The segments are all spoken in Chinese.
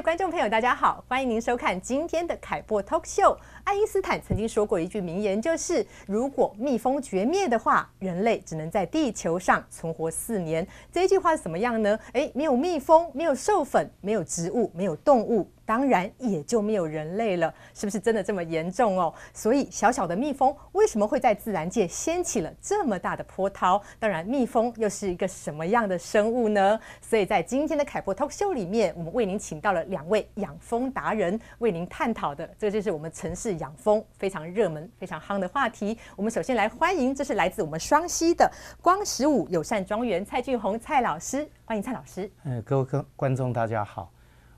观众朋友，大家好，欢迎您收看今天的凯博 Talk Show。爱因斯坦曾经说过一句名言，就是如果蜜蜂绝灭的话，人类只能在地球上存活四年。这句话是什么样呢？诶，没有蜜蜂，没有授粉，没有植物，没有动物，当然也就没有人类了。是不是真的这么严重哦？所以小小的蜜蜂为什么会在自然界掀起了这么大的波涛？当然，蜜蜂又是一个什么样的生物呢？所以在今天的凯普 Talk show 里面，我们为您请到了两位养蜂达人，为您探讨的，这就是我们城市。养蜂非常热门、非常夯的话题，我们首先来欢迎，这是来自我们双溪的光十五友善庄园蔡俊宏蔡老师，欢迎蔡老师。嗯，各位观观众大家好，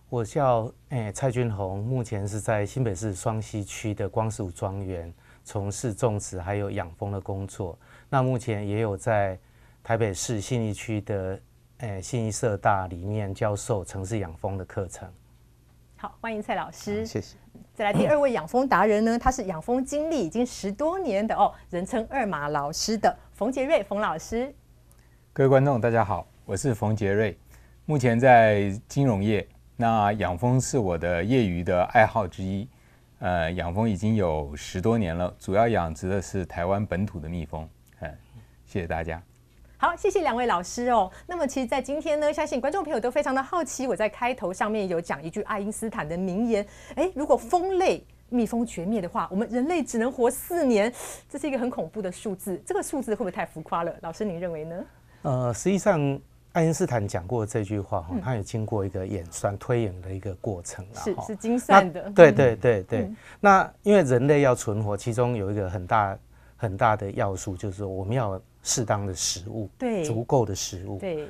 我叫诶蔡俊宏，目前是在新北市双溪区的光十五庄园从事种植还有养蜂的工作，那目前也有在台北市信义区的诶信义社大里面教授城市养蜂的课程。好，欢迎蔡老师，谢谢。再来第二位养蜂达人呢，他是养蜂经历已经十多年的哦，人称二马老师的冯杰瑞冯老师。各位观众大家好，我是冯杰瑞，目前在金融业，那养蜂是我的业余的爱好之一，呃，养蜂已经有十多年了，主要养殖的是台湾本土的蜜蜂，嗯，谢谢大家。好，谢谢两位老师哦。那么，其实，在今天呢，相信观众朋友都非常的好奇。我在开头上面有讲一句爱因斯坦的名言：，诶，如果蜂类蜜蜂绝灭的话，我们人类只能活四年，这是一个很恐怖的数字。这个数字会不会太浮夸了？老师，您认为呢？呃，实际上，爱因斯坦讲过这句话哈，他也经过一个演算推演的一个过程，是是精算的。对对对对，那因为人类要存活，其中有一个很大很大的要素，就是我们要。适当的食物，对，足够的食物，对。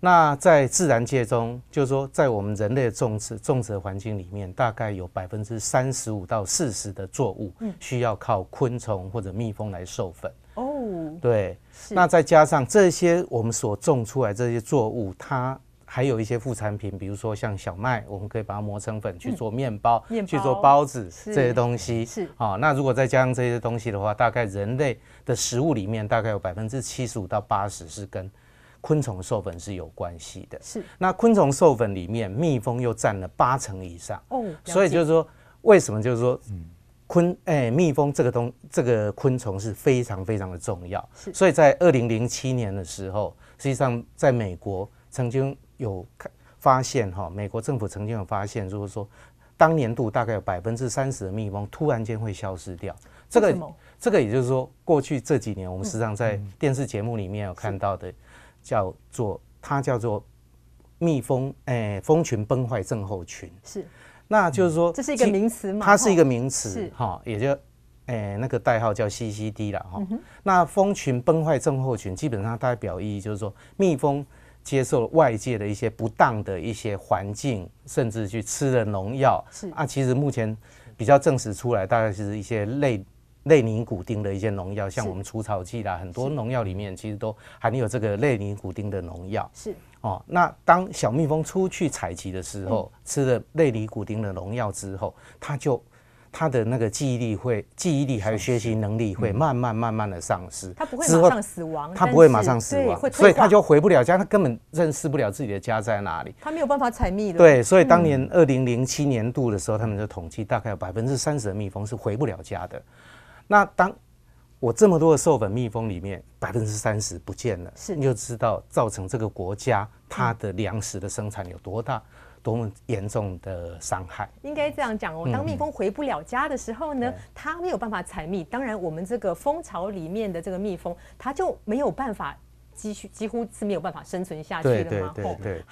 那在自然界中，就是说，在我们人类种植种植的环境里面，大概有百分之三十五到四十的作物需要靠昆虫或者蜜蜂来授粉。哦，对。那再加上这些我们所种出来这些作物，它。还有一些副产品，比如说像小麦，我们可以把它磨成粉去做面包、去做包子这些东西。是啊，那如果再加上这些东西的话，大概人类的食物里面大概有百分之七十五到八十是跟昆虫授粉是有关系的。是，那昆虫授粉里面，蜜蜂又占了八成以上。哦，所以就是说，为什么就是说，昆哎蜜蜂这个东这个昆虫是非常非常的重要。是，所以在二零零七年的时候，实际上在美国曾经。有发现哈，美国政府曾经有发现，就是说，当年度大概有百分之三十的蜜蜂突然间会消失掉。这个这个也就是说，过去这几年我们时常在电视节目里面有看到的，叫做它叫做蜜蜂哎蜂群崩坏症候群。是，那就是说这是一个名词吗？它是一个名词，哈，也就哎那个代号叫 CCD 了哈。那蜂群崩坏症候群基本上代表意义就是说蜜蜂。接受外界的一些不当的一些环境，甚至去吃了农药。是啊，其实目前比较证实出来，大概是一些类类尼古丁的一些农药，像我们除草剂啦，很多农药里面其实都含有这个类尼古丁的农药。是哦，那当小蜜蜂出去采集的时候，吃了类尼古丁的农药之后，它就。他的那个记忆力会，记忆力还有学习能力会慢慢慢慢的丧失，他不会马上死亡，他不会马上死亡，所以他就回不了家，他根本认识不了自己的家在哪里。他没有办法采蜜的。对，所以当年二零零七年度的时候，他们就统计大概有百分之三十的蜜蜂是回不了家的。那当我这么多的授粉蜜蜂里面百分之三十不见了，是你就知道造成这个国家它的粮食的生产有多大。多么严重的伤害！应该这样讲哦，当蜜蜂回不了家的时候呢，它没有办法采蜜。当然，我们这个蜂巢里面的这个蜜蜂，它就没有办法。几几乎是没有办法生存下去的吗？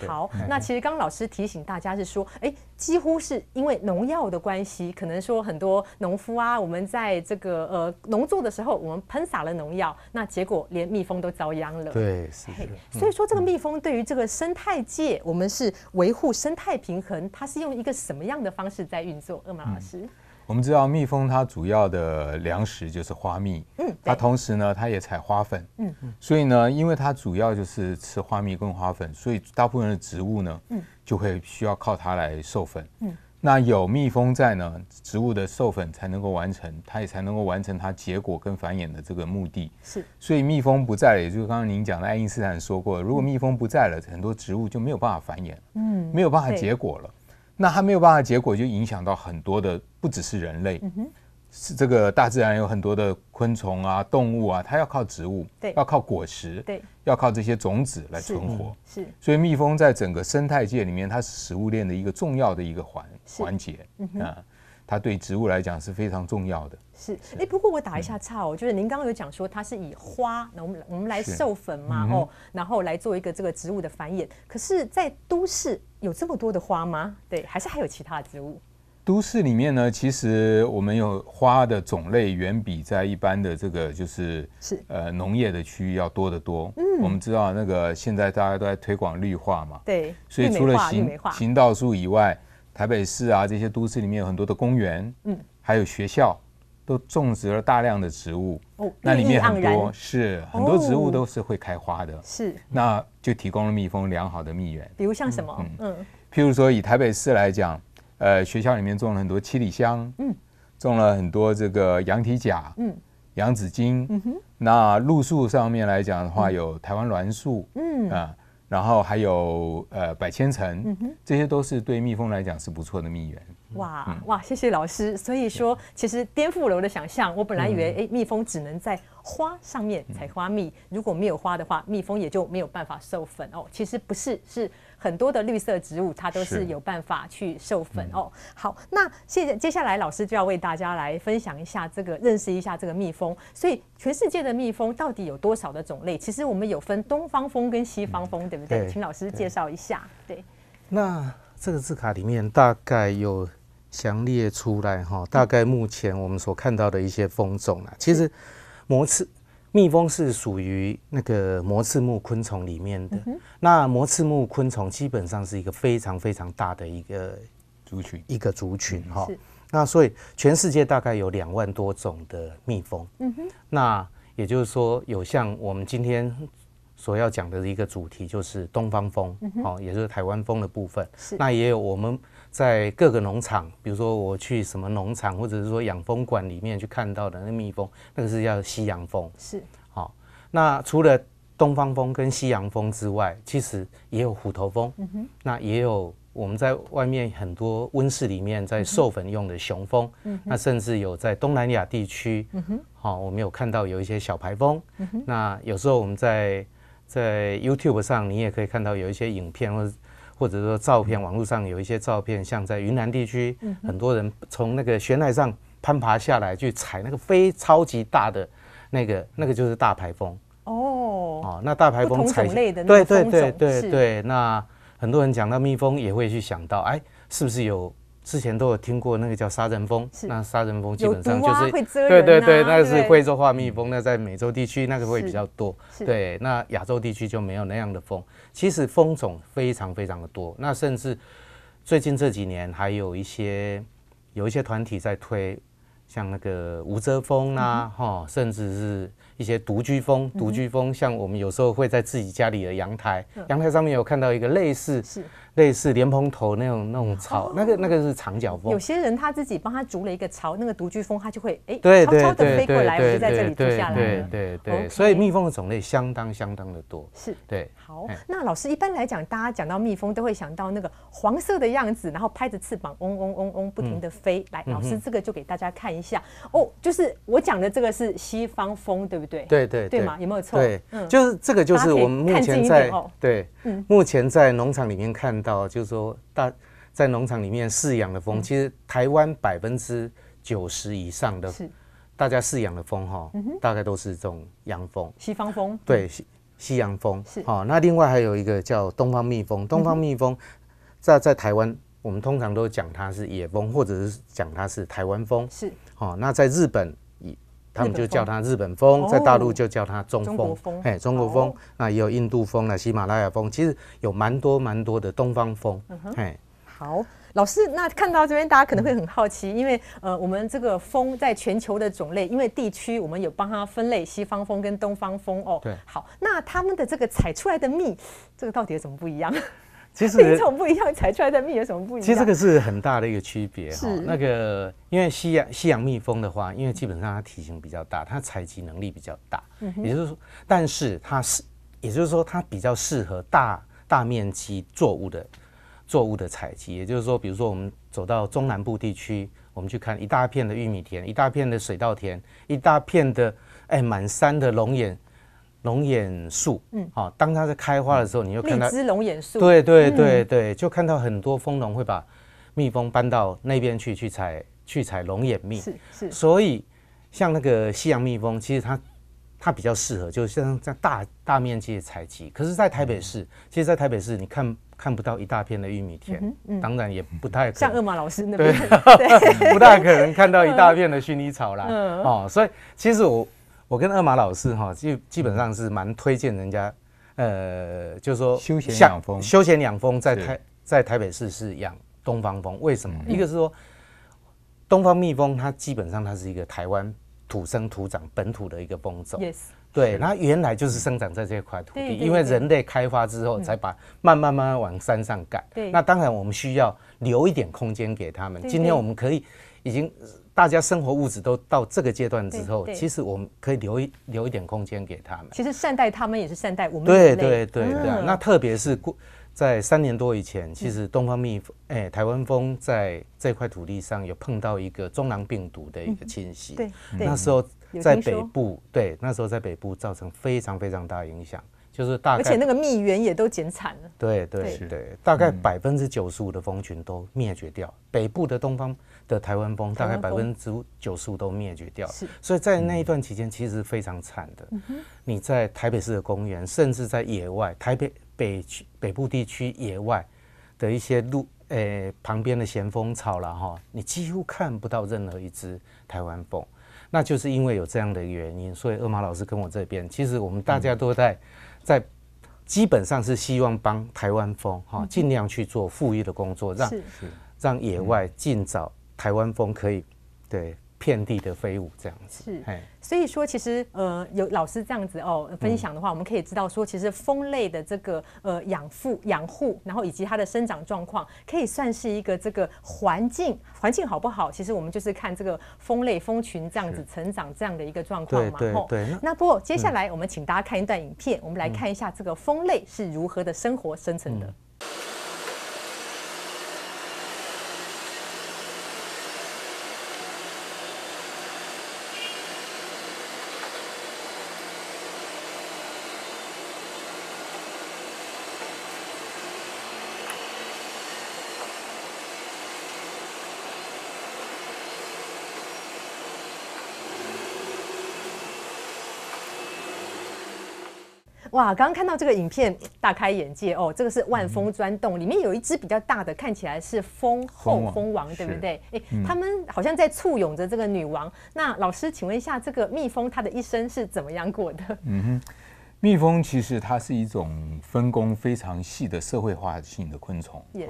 好，那其实刚刚老师提醒大家是说，哎，几乎是因为农药的关系，可能说很多农夫啊，我们在这个呃农作的时候，我们喷洒了农药，那结果连蜜蜂都遭殃了。对，是。所以说，这个蜜蜂对于这个生态界，我们是维护生态平衡，它是用一个什么样的方式在运作？厄玛老师。我们知道蜜蜂它主要的粮食就是花蜜，嗯，它同时呢，它也采花粉，嗯，所以呢，因为它主要就是吃花蜜跟花粉，所以大部分的植物呢，嗯，就会需要靠它来授粉，嗯，那有蜜蜂在呢，植物的授粉才能够完成，它也才能够完成它结果跟繁衍的这个目的，是，所以蜜蜂不在，也就是刚刚您讲的，爱因斯坦说过，如果蜜蜂不在了，很多植物就没有办法繁衍，嗯，没有办法结果了。那它没有办法，结果就影响到很多的，不只是人类，是这个大自然有很多的昆虫啊、动物啊，它要靠植物，对，要靠果实，对，要靠这些种子来存活。是，所以蜜蜂在整个生态界里面，它是食物链的一个重要的一个环环节啊。它对植物来讲是非常重要的。是，哎，不过我打一下岔哦，就是您刚刚有讲说它是以花，我们我们来授粉嘛，哦，然后来做一个这个植物的繁衍。可是，在都市有这么多的花吗？对，还是还有其他的植物？都市里面呢，其实我们有花的种类远比在一般的这个就是是呃农业的区域要多得多。嗯，我们知道那个现在大家都在推广绿化嘛，对，所以除了行行道树以外。台北市啊，这些都市里面有很多的公园，嗯，还有学校，都种植了大量的植物。哦，里面很多是很多植物都是会开花的。是。那就提供了蜜蜂良好的蜜源。比如像什么？嗯。譬如说，以台北市来讲，呃，学校里面种了很多七里香，嗯，种了很多这个羊蹄甲，嗯，洋子荆，嗯那露树上面来讲的话，有台湾栾树，嗯啊。然后还有呃百千层，这些都是对蜜蜂来讲是不错的蜜源。哇哇，谢谢老师。所以说，其实颠覆了我的想象。我本来以为，哎，蜜蜂只能在花上面采花蜜，如果没有花的话，蜜蜂也就没有办法授粉哦。其实不是，是。很多的绿色植物，它都是有办法去授粉哦。好，那现在接下来老师就要为大家来分享一下这个，认识一下这个蜜蜂。所以，全世界的蜜蜂到底有多少的种类？其实我们有分东方蜂跟西方蜂，对不对？请老师介绍一下。对，那这个字卡里面大概有详列出来哈，大概目前我们所看到的一些蜂种啊，其实某次。蜜蜂是属于那个膜翅目昆虫里面的，那膜翅目昆虫基本上是一个非常非常大的一个族群，一个族群哈。那所以全世界大概有两万多种的蜜蜂，嗯哼。那也就是说，有像我们今天所要讲的一个主题，就是东方蜂，哦，也就是台湾蜂的部分。那也有我们。在各个农场，比如说我去什么农场，或者是说养蜂馆里面去看到的那蜜蜂，那个是叫西洋蜂，是好。那除了东方蜂跟西洋蜂之外，其实也有虎头蜂，那也有我们在外面很多温室里面在授粉用的雄蜂，那甚至有在东南亚地区，好，我们有看到有一些小排蜂。那有时候我们在在 YouTube 上，你也可以看到有一些影片或者。或者说照片，网络上有一些照片，像在云南地区，很多人从那个悬崖上攀爬下来，去采那个非超级大的那个，那个就是大排蜂。哦，哦，那大排蜂不同对对对对对。那很多人讲到蜜蜂，也会去想到，哎，是不是有？之前都有听过那个叫杀人蜂，那杀人蜂基本上就是对对对，那个是贵州化蜜蜂，那在美洲地区那个会比较多，对，那亚洲地区就没有那样的蜂。其实蜂种非常非常的多，那甚至最近这几年还有一些有一些团体在推。像那个无遮风呐，哈，甚至是一些独居蜂，独居蜂，像我们有时候会在自己家里的阳台，阳台上面有看到一个类似，是类似莲蓬头那种那种巢，那个那个是长角蜂。有些人他自己帮他筑了一个巢，那个独居蜂他就会哎，对悄悄的飞过来，就在这里住下来了。对对对，所以蜜蜂的种类相当相当的多。是，对。好，那老师一般来讲，大家讲到蜜蜂都会想到那个黄色的样子，然后拍着翅膀嗡嗡嗡嗡不停的飞。来，老师这个就给大家看。一下哦，就是我讲的这个是西方风，对不对？对对对嘛，有没有错？对，就是这个就是我们目前在对，目前在农场里面看到，就是说大在农场里面饲养的蜂，其实台湾百分之九十以上的大家饲养的蜂哈，大概都是这种洋蜂，西方蜂，对西西洋蜂是好。那另外还有一个叫东方蜜蜂，东方蜜蜂在在台湾。我们通常都讲它是野风，或者是讲它是台湾风，是哦。那在日本，他们就叫它日本风；在大陆就叫它中风，哎，中国风。那也有印度风了，喜马拉雅风，其实有蛮多蛮多的东方风。哼，好，老师，那看到这边，大家可能会很好奇，因为呃，我们这个风在全球的种类，因为地区，我们有帮它分类，西方风跟东方风。哦，对，好，那他们的这个采出来的蜜，这个到底怎么不一样？其实，品种不一样，采出来的蜜有什么不一样？其实这个是很大的一个区别。哈。那个，因为西洋西洋蜜蜂的话，因为基本上它体型比较大，它采集能力比较大。嗯，也就是说，但是它是，也就是说，它比较适合大大面积作物的作物的采集。也就是说，比如说我们走到中南部地区，我们去看一大片的玉米田，一大片的水稻田，一大片的，哎，满山的龙眼。龙眼树，嗯，好，当它在开花的时候，你就看到荔枝龙眼树，对对对对，就看到很多蜂农会把蜜蜂搬到那边去，去采去采龙眼蜜，是是。所以像那个西洋蜜蜂，其实它它比较适合，就是像在大大面积的采集。可是，在台北市，其实，在台北市你看看不到一大片的玉米田，当然也不太像二马老师那边，不大可能看到一大片的薰衣草啦。哦，所以其实我。我跟二马老师哈，基基本上是蛮推荐人家，呃，就是说休闲养蜂，休闲养蜂在台在台北市是养东方蜂。为什么？一个是说东方蜜蜂，它基本上它是一个台湾土生土长本土的一个蜂种，对，它原来就是生长在这块土地，因为人类开发之后才把慢慢慢慢往山上赶。那当然我们需要留一点空间给他们。今天我们可以已经。大家生活物质都到这个阶段之后，其实我们可以留一留一点空间给他们。其实善待他们也是善待我们。对对对对，那特别是过在三年多以前，其实东方蜜蜂，哎，台湾蜂在这块土地上有碰到一个中囊病毒的一个侵袭。对对。那时候在北部，对，那时候在北部造成非常非常大影响，就是大概而且那个蜜源也都减产了。对对对对，大概百分之九十五的蜂群都灭绝掉，北部的东方。的台湾风，大概百分之九十五都灭绝掉了，所以在那一段期间其实非常惨的。你在台北市的公园，甚至在野外，台北北区北部地区野外的一些路，诶旁边的咸丰草了哈，你几乎看不到任何一只台湾风。那就是因为有这样的原因，所以二马老师跟我这边，其实我们大家都在在基本上是希望帮台湾风哈，尽量去做富裕的工作，让让野外尽早。台湾风可以对遍地的飞舞这样子，是，所以说其实呃有老师这样子哦分享的话，我们可以知道说其实蜂类的这个呃养护养护，然后以及它的生长状况，可以算是一个这个环境环境好不好？其实我们就是看这个蜂类蜂群这样子成长这样的一个状况嘛。对对对。那不过接下来我们请大家看一段影片，我们来看一下这个蜂类是如何的生活生存的。哇，刚刚看到这个影片，大开眼界哦！这个是万蜂钻洞，里面有一只比较大的，看起来是蜂后蜂王，对不对？哎，他们好像在簇拥着这个女王。那老师，请问一下，这个蜜蜂它的一生是怎么样过的？嗯哼，蜜蜂其实它是一种分工非常细的社会化性的昆虫。也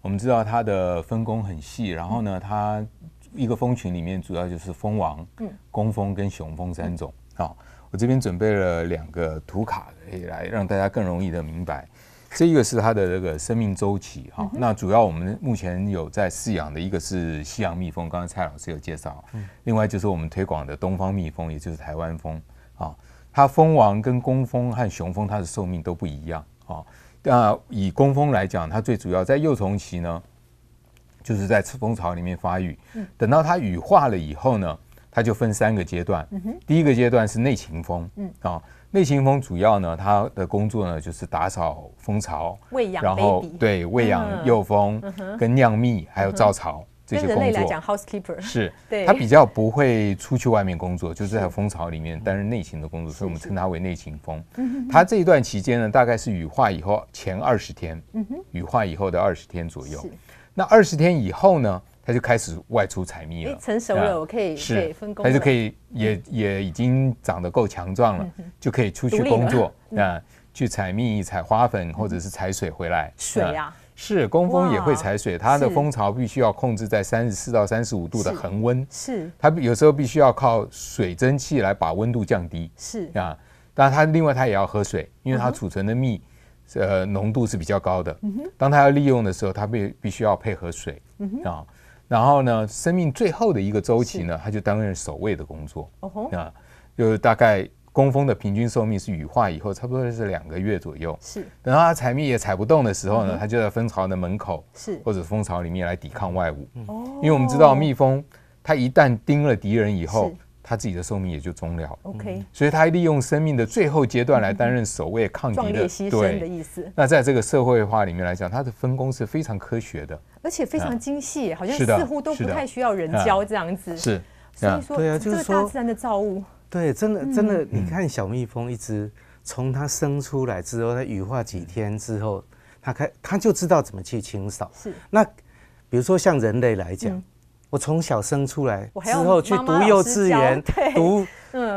我们知道它的分工很细，然后呢，它一个蜂群里面主要就是蜂王、嗯，工蜂跟雄蜂三种。好。我这边准备了两个图卡，可以来让大家更容易的明白。这一个是它的这个生命周期哈。那主要我们目前有在饲养的一个是西洋蜜蜂，刚才蔡老师有介绍。另外就是我们推广的东方蜜蜂，也就是台湾蜂。啊，它蜂王跟工蜂和雄蜂它的寿命都不一样啊。那以工蜂来讲，它最主要在幼虫期呢，就是在蜂巢里面发育。等到它羽化了以后呢。它就分三个阶段，第一个阶段是内勤嗯啊，内勤风主要呢，它的工作呢就是打扫蜂巢、喂养，然后对喂养幼蜂、跟酿蜜，还有造巢这些工作。Housekeeper 是，它比较不会出去外面工作，就是在蜂巢里面担任内勤的工作，所以我们称它为内勤蜂。它这一段期间呢，大概是羽化以后前二十天，羽化以后的二十天左右。那二十天以后呢？他就开始外出采蜜了。成熟了，我可以，是，他就可以，也也已经长得够强壮了，就可以出去工作，啊，去采蜜、采花粉或者是采水回来。水呀，是，工蜂也会采水，它的蜂巢必须要控制在三十四到三十五度的恒温。是，它有时候必须要靠水蒸气来把温度降低。是啊，但它另外它也要喝水，因为它储存的蜜，呃，浓度是比较高的。当它要利用的时候，它必必须要配合水。嗯哼，啊。然后呢，生命最后的一个周期呢，他就担任守卫的工作。哦那啊，就是大概工蜂的平均寿命是羽化以后，差不多是两个月左右。是，等到它采蜜也采不动的时候呢，它就在蜂巢的门口，是或者蜂巢里面来抵抗外物。哦，因为我们知道蜜蜂，它一旦叮了敌人以后，它自己的寿命也就终了。OK，所以它利用生命的最后阶段来担任守卫、抗敌的对。对，那在这个社会化里面来讲，它的分工是非常科学的。而且非常精细，好像似乎都不太需要人教这样子。是，所以说，对啊，就是说大自然的造物。对，真的真的，你看小蜜蜂一只，从它生出来之后，它羽化几天之后，它开它就知道怎么去清扫。是。那比如说像人类来讲，我从小生出来之后去读幼稚园，读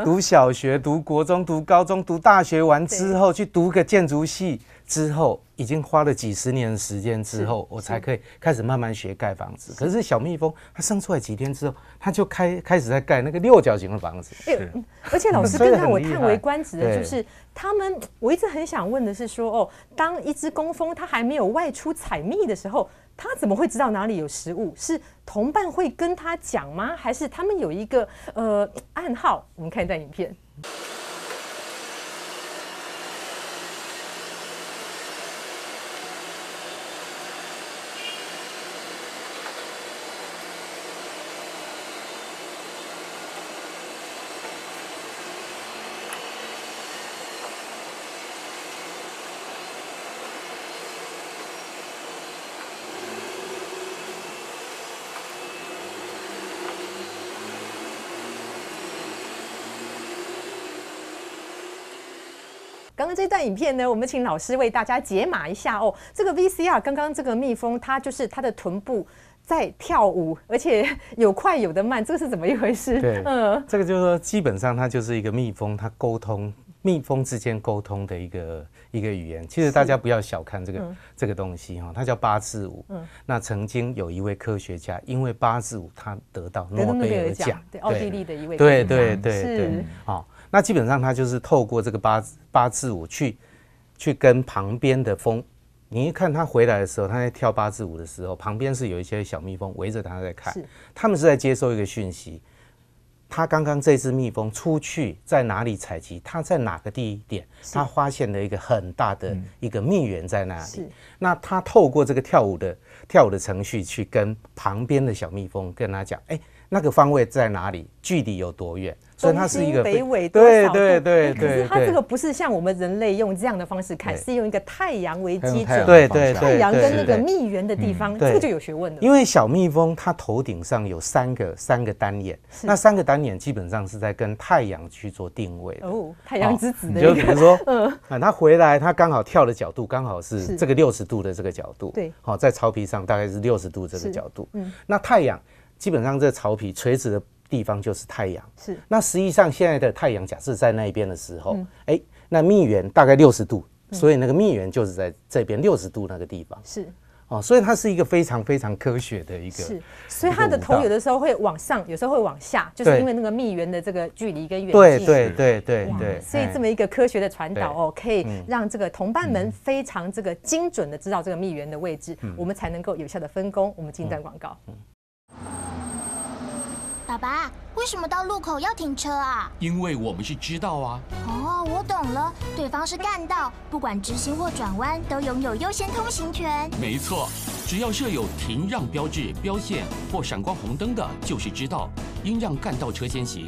读小学，读国中，读高中，读大学完之后去读个建筑系。之后已经花了几十年的时间之后，我才可以开始慢慢学盖房子。可是小蜜蜂它生出来几天之后，它就开开始在盖那个六角形的房子。是，而且老师更让我叹为观止的就是他们，我一直很想问的是说哦，当一只工蜂它还没有外出采蜜的时候，它怎么会知道哪里有食物？是同伴会跟他讲吗？还是他们有一个呃暗号？我们看一段影片。这段影片呢，我们请老师为大家解码一下哦。这个 VCR，刚刚这个蜜蜂，它就是它的臀部在跳舞，而且有快有的慢，这个是怎么一回事？对，嗯，这个就是说，基本上它就是一个蜜蜂，它沟通蜜蜂之间沟通的一个一个语言。其实大家不要小看这个这个东西哈，它叫八字舞。那曾经有一位科学家，因为八字舞，他得到诺贝尔奖，对，奥地利的一位，对对对，是啊。那基本上，他就是透过这个八字八字舞去去跟旁边的蜂，你一看他回来的时候，他在跳八字舞的时候，旁边是有一些小蜜蜂围着他在看，他们是在接收一个讯息。他刚刚这只蜜蜂出去在哪里采集？他在哪个地点？他发现了一个很大的一个蜜源在哪里？那他透过这个跳舞的跳舞的程序去跟旁边的小蜜蜂跟他讲，哎。那个方位在哪里？距离有多远？所以它是一个北纬对对对对。可是它这个不是像我们人类用这样的方式看，是用一个太阳为基准，对对，太阳跟那个蜜源的地方，这个就有学问了。因为小蜜蜂它头顶上有三个三个单眼，那三个单眼基本上是在跟太阳去做定位。哦，太阳之子。你就比如说，嗯，那它回来，它刚好跳的角度刚好是这个六十度的这个角度。对，好，在巢皮上大概是六十度这个角度。嗯，那太阳。基本上，这个皮垂直的地方就是太阳。是。那实际上，现在的太阳假设在那一边的时候，哎，那蜜源大概六十度，所以那个蜜源就是在这边六十度那个地方。是。哦，所以它是一个非常非常科学的一个。是。所以它的头有的时候会往上，有时候会往下，就是因为那个蜜源的这个距离跟远近。对对对对对。所以这么一个科学的传导哦，可以让这个同伴们非常这个精准的知道这个蜜源的位置，我们才能够有效的分工。我们进站广告。爸爸，为什么到路口要停车啊？因为我们是知道啊。哦，我懂了，对方是干道，不管直行或转弯，都拥有优先通行权。没错，只要设有停让标志、标线或闪光红灯的，就是知道，应让干道车先行。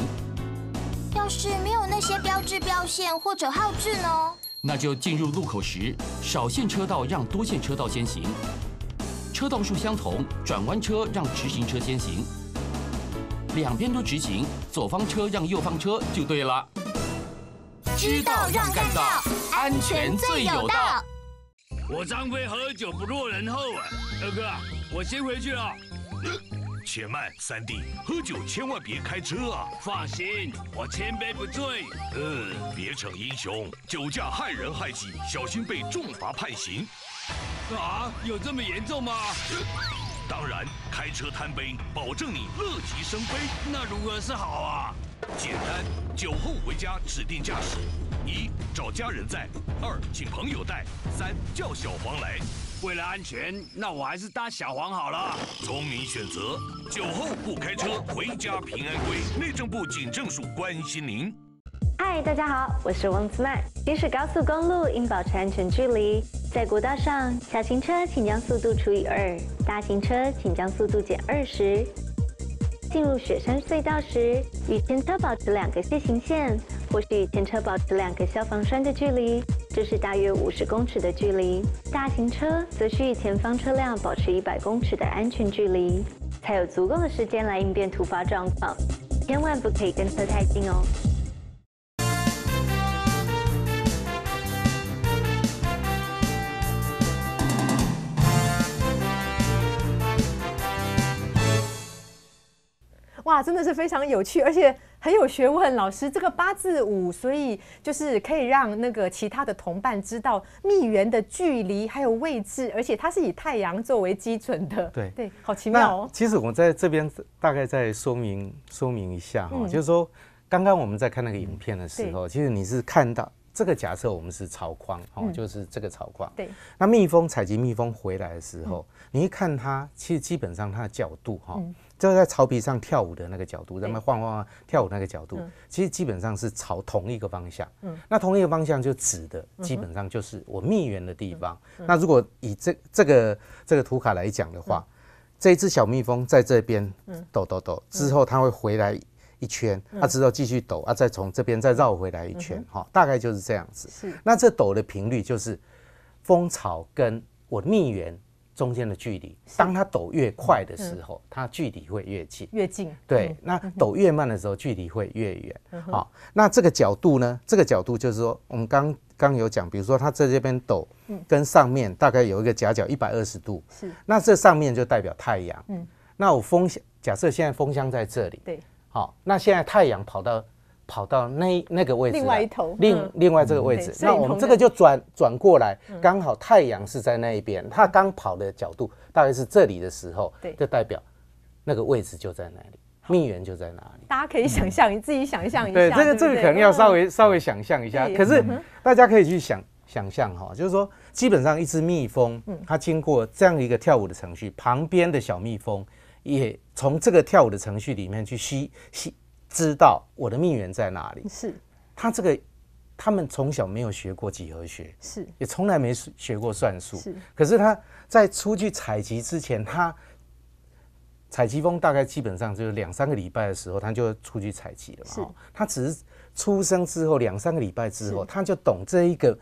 要是没有那些标志、标线或者号志呢？那就进入路口时，少线车道让多线车道先行。车道数相同，转弯车让直行车先行。两边都直行，左方车让右方车就对了。知道让干道，安全最有道。我张飞喝酒不落人后啊！二哥，我先回去了。且慢，三弟，喝酒千万别开车啊！放心，我千杯不醉。嗯，别逞英雄，酒驾害人害己，小心被重罚判刑。啊，有这么严重吗？当然，开车贪杯，保证你乐极生悲。那如何是好啊？简单，酒后回家指定驾驶，一找家人在，二请朋友带，三叫小黄来。为了安全，那我还是搭小黄好了。聪明选择，酒后不开车，回家平安归。内政部警政署关心您。嗨，大家好，我是汪子曼。行驶高速公路应保持安全距离。在国道上，小型车请将速度除以二，大型车请将速度减二十。进入雪山隧道时，与前车保持两个限行线，或是与前车保持两个消防栓的距离，这是大约五十公尺的距离。大型车则需与前方车辆保持一百公尺的安全距离，才有足够的时间来应变突发状况。千万不可以跟车太近哦。哇，真的是非常有趣，而且很有学问。老师，这个八字舞，所以就是可以让那个其他的同伴知道蜜源的距离还有位置，而且它是以太阳作为基准的。对对，好奇妙哦。其实我在这边大概再说明说明一下哈，就是说刚刚我们在看那个影片的时候，其实你是看到这个假设我们是草框哦，就是这个草框。对。那蜜蜂采集蜜蜂回来的时候，你一看它，其实基本上它的角度哈。就在草皮上跳舞的那个角度，人们晃晃晃跳舞那个角度，其实基本上是朝同一个方向。嗯，那同一个方向就指的基本上就是我蜜源的地方。那如果以这这个这个图卡来讲的话，这只小蜜蜂在这边抖抖抖之后，它会回来一圈，它之后继续抖啊，再从这边再绕回来一圈，哈，大概就是这样子。是，那这抖的频率就是蜂巢跟我蜜源。中间的距离，当它抖越快的时候，它距离会越近；越近，对。那抖越慢的时候，距离会越远。好，那这个角度呢？这个角度就是说，我们刚刚有讲，比如说它在这边抖，跟上面大概有一个夹角一百二十度。是。那这上面就代表太阳。嗯。那我风箱，假设现在风箱在这里。对。好，那现在太阳跑到。跑到那那个位置，另外一头，另另外这个位置，那我们这个就转转过来，刚好太阳是在那一边。它刚跑的角度大概是这里的时候，对，就代表那个位置就在那里，蜜源就在哪里。大家可以想象，你自己想象一下。对，这个这个可能要稍微稍微想象一下。可是大家可以去想想象哈，就是说，基本上一只蜜蜂，它经过这样一个跳舞的程序，旁边的小蜜蜂也从这个跳舞的程序里面去吸吸。知道我的命源在哪里？是他这个，他们从小没有学过几何学，是也从来没学过算术。是。可是他在出去采集之前，他采集蜂大概基本上就是两三个礼拜的时候，他就出去采集了嘛。他只是出生之后两三个礼拜之后，他就懂这一个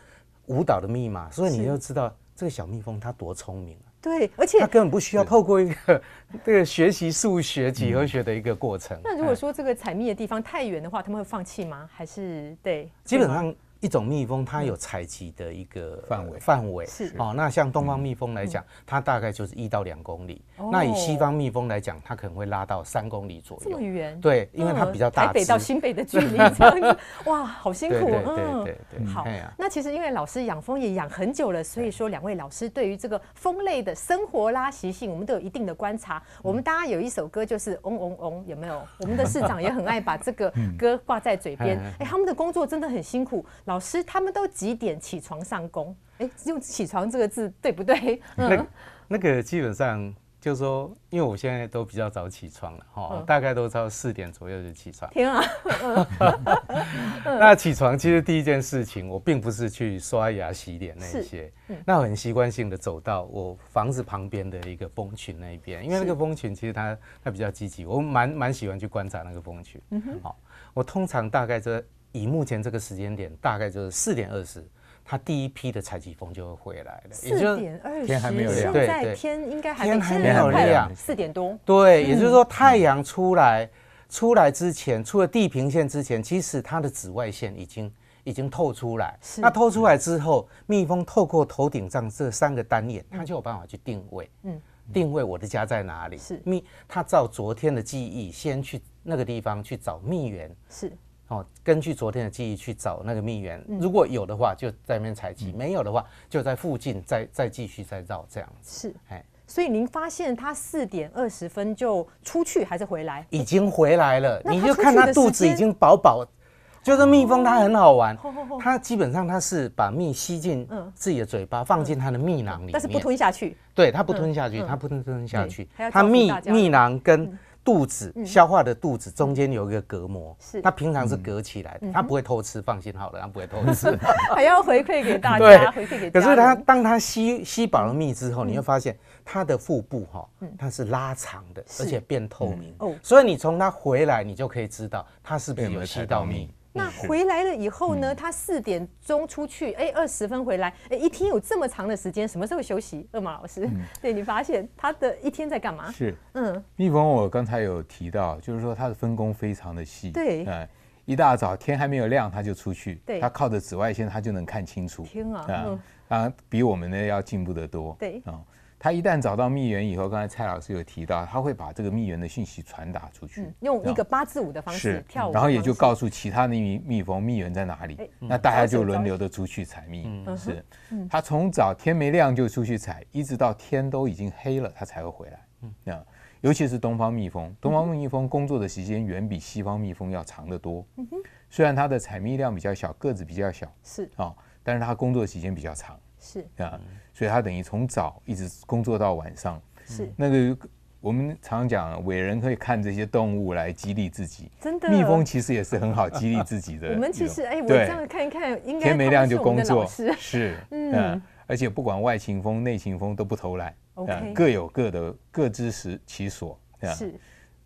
舞蹈的密码，所以你就知道这个小蜜蜂它多聪明。对，而且他根本不需要透过一个这个学习数学、几何学的一个过程。那如果说这个采蜜的地方太远的话，他们会放弃吗？还是对？基本上。一种蜜蜂，它有采集的一个范围范围，是哦。那像东方蜜蜂来讲，它大概就是一到两公里。那以西方蜜蜂来讲，它可能会拉到三公里左右。这么远？对，因为它比较大。台北到新北的距离，哇，好辛苦。对对对对，好。那其实因为老师养蜂也养很久了，所以说两位老师对于这个蜂类的生活啦习性，我们都有一定的观察。我们大家有一首歌就是嗡嗡嗡，有没有？我们的市长也很爱把这个歌挂在嘴边。哎，他们的工作真的很辛苦。老师他们都几点起床上工？哎，用“起床”这个字对不对？那那个基本上就是说，因为我现在都比较早起床了哈，大概都到四点左右就起床。天啊！那起床其实第一件事情，我并不是去刷牙、洗脸那些，那很习惯性的走到我房子旁边的一个蜂群那边，因为那个蜂群其实它它比较积极，我蛮蛮喜欢去观察那个蜂群。嗯哼。好，我通常大概在。以目前这个时间点，大概就是四点二十，它第一批的采集风就会回来了。四点二十，天还没有亮。现在天应该还天还没有亮，四点多。对，也就是说太阳出来，出来之前，出了地平线之前，其实它的紫外线已经已经透出来。那透出来之后，蜜蜂透过头顶上这三个单眼，它就有办法去定位。嗯。定位我的家在哪里？是蜜，它照昨天的记忆，先去那个地方去找蜜源。是。哦，根据昨天的记忆去找那个蜜源，如果有的话就在那边采集，没有的话就在附近再再继续再绕这样。是，哎，所以您发现他四点二十分就出去还是回来？已经回来了，你就看他肚子已经饱饱。就是蜜蜂，它很好玩，它基本上它是把蜜吸进自己的嘴巴，放进它的蜜囊里，但是不吞下去。对，它不吞下去，它不吞吞下去，它蜜蜜囊跟。肚子消化的肚子中间有一个隔膜，是它平常是隔起来，它不会偷吃，放心好了，它不会偷吃。还要回馈给大家，回馈给。可是它当它吸吸饱了蜜之后，你会发现它的腹部哈，它是拉长的，而且变透明。哦，所以你从它回来，你就可以知道它是不是有吸到蜜。那回来了以后呢？他四点钟出去，哎，二十分回来，哎，一天有这么长的时间，什么时候休息？二马老师，对你发现他的一天在干嘛？是，嗯，蜜蜂我刚才有提到，就是说它的分工非常的细，对，嗯一大早天还没有亮，它就出去，它靠着紫外线，它就能看清楚，天啊，啊，比我们呢要进步得多，对，啊。他一旦找到蜜源以后，刚才蔡老师有提到，他会把这个蜜源的信息传达出去，用一个八字舞的方式跳舞，然后也就告诉其他的蜜蜜蜂蜜源在哪里，那大家就轮流的出去采蜜。嗯，是，他从早天没亮就出去采，一直到天都已经黑了，他才会回来。嗯，尤其是东方蜜蜂，东方蜜蜂工作的时间远比西方蜜蜂要长得多。嗯哼，虽然它的采蜜量比较小，个子比较小，是啊，但是它工作的时间比较长。是啊。所以他等于从早一直工作到晚上，是那个我们常常讲伟人可以看这些动物来激励自己，真的。蜜蜂其实也是很好激励自己的。我们其实哎，我这样看一看，应该天没亮就工作，是，嗯，而且不管外勤风内勤风都不偷懒，OK，各有各的，各知时其所，是，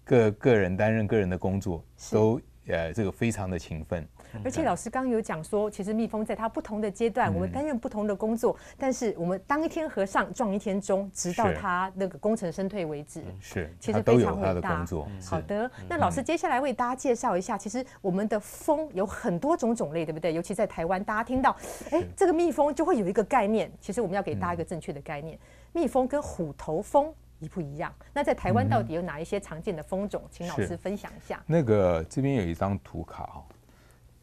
各个人担任个人的工作，都。呃，这个非常的勤奋，而且老师刚有讲说，其实蜜蜂在它不同的阶段，我们担任不同的工作，但是我们当一天和尚撞一天钟，直到它那个功成身退为止。是，其实它的工大。好的，那老师接下来为大家介绍一下，其实我们的蜂有很多种种类，对不对？尤其在台湾，大家听到哎这个蜜蜂就会有一个概念，其实我们要给大家一个正确的概念，蜜蜂跟虎头蜂。一不一样？那在台湾到底有哪一些常见的蜂种？请老师分享一下。那个这边有一张图卡哈，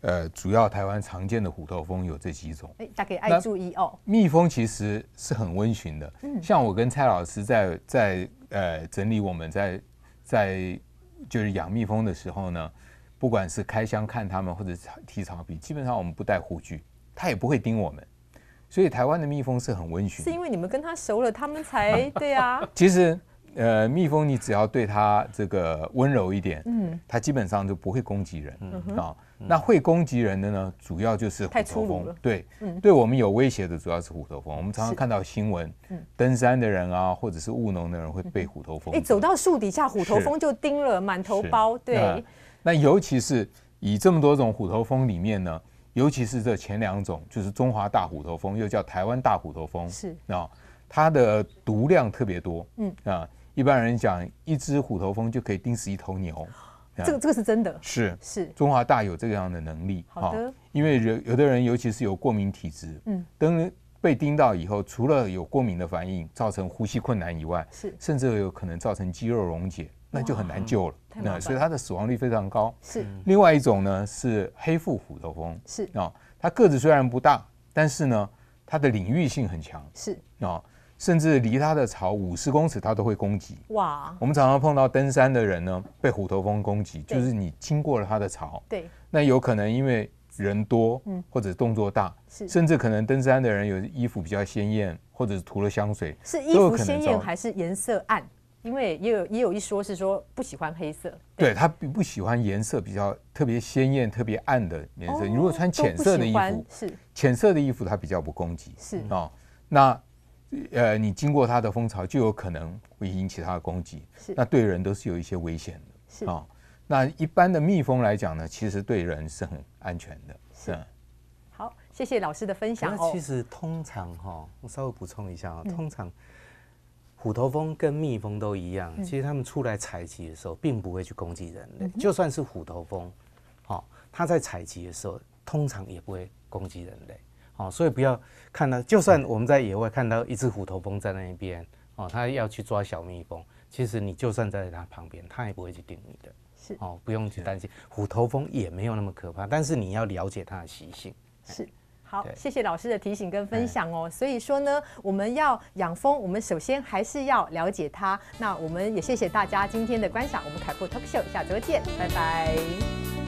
呃，主要台湾常见的虎头蜂有这几种，大家可以爱注意哦。蜜蜂其实是很温驯的，像我跟蔡老师在在呃整理我们在在就是养蜜蜂的时候呢，不管是开箱看它们或者提草脾，基本上我们不带护具，它也不会叮我们。所以台湾的蜜蜂是很温驯，是因为你们跟它熟了，他们才 对啊。其实，呃，蜜蜂你只要对它这个温柔一点，嗯，它基本上就不会攻击人啊。那会攻击人的呢，主要就是虎头蜂，对，对我们有威胁的主要是虎头蜂。我们常常看到新闻，登山的人啊，或者是务农的人会被虎头蜂。哎，走到树底下，虎头蜂就叮了，满头包。对，那尤其是以这么多种虎头蜂里面呢。尤其是这前两种，就是中华大虎头蜂，又叫台湾大虎头蜂，是啊，它的毒量特别多，嗯啊，一般人讲一只虎头蜂就可以叮死一头牛，这这个是真的，是是，中华大有这样的能力，好的，因为有有的人，尤其是有过敏体质，嗯，等被叮到以后，除了有过敏的反应，造成呼吸困难以外，是，甚至有可能造成肌肉溶解。那就很难救了，那所以它的死亡率非常高。是，另外一种呢是黑腹虎头蜂。是啊，它个子虽然不大，但是呢它的领域性很强。是啊，甚至离它的巢五十公尺它都会攻击。哇！我们常常碰到登山的人呢被虎头蜂攻击，就是你经过了它的巢。对。那有可能因为人多，嗯，或者动作大，是，甚至可能登山的人有衣服比较鲜艳，或者是涂了香水。是衣服鲜艳还是颜色暗？因为也有也有一说是说不喜欢黑色，对它并不喜欢颜色比较特别鲜艳、特别暗的颜色。你如果穿浅色的衣服，是浅色的衣服，它比较不攻击，是哦。那呃，你经过它的蜂巢，就有可能会引起它的攻击，是那对人都是有一些危险的，是啊。那一般的蜜蜂来讲呢，其实对人是很安全的，是。好，谢谢老师的分享那其实通常哈，我稍微补充一下啊，通常。虎头蜂跟蜜蜂都一样，其实它们出来采集的时候，并不会去攻击人类。就算是虎头蜂，哦，它在采集的时候，通常也不会攻击人类。哦，所以不要看到，就算我们在野外看到一只虎头蜂在那一边，哦，它要去抓小蜜蜂，其实你就算在它旁边，它也不会去叮你的。是哦，不用去担心，虎头蜂也没有那么可怕，但是你要了解它的习性。是。好，谢谢老师的提醒跟分享哦。所以说呢，我们要养蜂，我们首先还是要了解它。那我们也谢谢大家今天的观赏，我们凯普 Talk Show 下周见，拜拜。